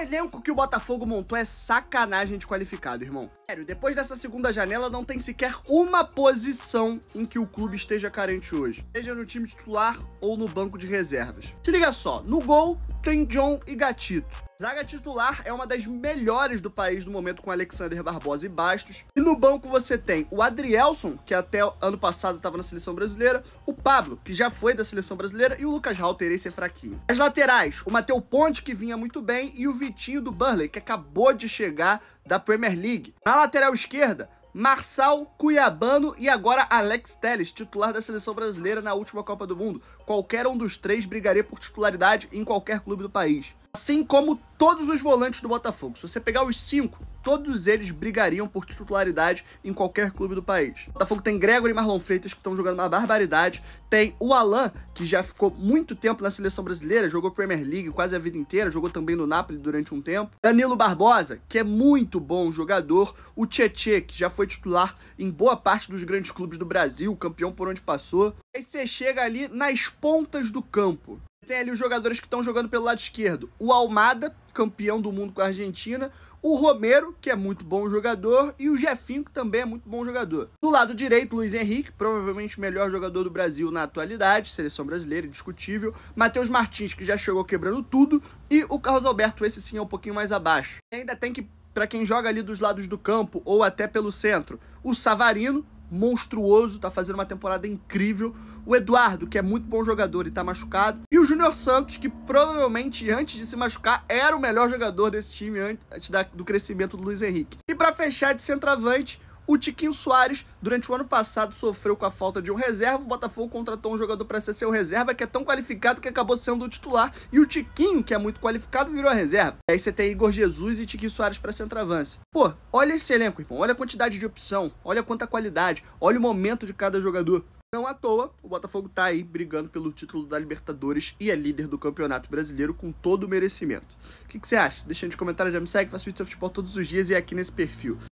elenco que o Botafogo montou é sacanagem de qualificado, irmão. Sério, depois dessa segunda janela não tem sequer uma posição em que o clube esteja carente hoje, seja no time titular ou no banco de reservas. Se liga só, no gol tem John e Gatito. Zaga titular é uma das melhores do país no momento com Alexander Barbosa e Bastos. E no banco você tem o Adrielson, que até ano passado estava na seleção brasileira, o Pablo, que já foi da seleção brasileira, e o Lucas Halter, esse é fraquinho. As laterais, o Mateu Ponte, que vinha muito bem, e o Vitinho do Burley, que acabou de chegar da Premier League. Na lateral esquerda, Marçal, Cuiabano e agora Alex Telles, titular da seleção brasileira na última Copa do Mundo. Qualquer um dos três brigaria por titularidade em qualquer clube do país. Assim como todos os volantes do Botafogo. Se você pegar os cinco, todos eles brigariam por titularidade em qualquer clube do país. O Botafogo tem Gregory e Marlon Freitas, que estão jogando uma barbaridade. Tem o Alan, que já ficou muito tempo na seleção brasileira, jogou Premier League quase a vida inteira, jogou também no Napoli durante um tempo. Danilo Barbosa, que é muito bom jogador. O Tietê, que já foi titular em boa parte dos grandes clubes do Brasil, campeão por onde passou. Aí você chega ali nas pontas do campo tem ali os jogadores que estão jogando pelo lado esquerdo. O Almada, campeão do mundo com a Argentina. O Romero, que é muito bom jogador. E o Jefinho, que também é muito bom jogador. Do lado direito, Luiz Henrique, provavelmente o melhor jogador do Brasil na atualidade. Seleção brasileira, indiscutível. Matheus Martins, que já chegou quebrando tudo. E o Carlos Alberto, esse sim é um pouquinho mais abaixo. E ainda tem que, para quem joga ali dos lados do campo ou até pelo centro, o Savarino, monstruoso, tá fazendo uma temporada incrível. O Eduardo, que é muito bom jogador e tá machucado. E o Júnior Santos, que provavelmente antes de se machucar era o melhor jogador desse time antes da, do crescimento do Luiz Henrique. E para fechar de centroavante, o Tiquinho Soares, durante o ano passado, sofreu com a falta de um reserva. O Botafogo contratou um jogador para ser seu reserva, que é tão qualificado que acabou sendo o titular. E o Tiquinho, que é muito qualificado, virou a reserva. Aí você tem Igor Jesus e Tiquinho Soares para centroavance. Pô, olha esse elenco, irmão. Olha a quantidade de opção. Olha quanta qualidade. Olha o momento de cada jogador. Não à toa, o Botafogo tá aí brigando pelo título da Libertadores e é líder do Campeonato Brasileiro com todo o merecimento. O que, você acha? Deixa aí nos comentários, já me segue, faço vídeo de futebol todos os dias e é aqui nesse perfil.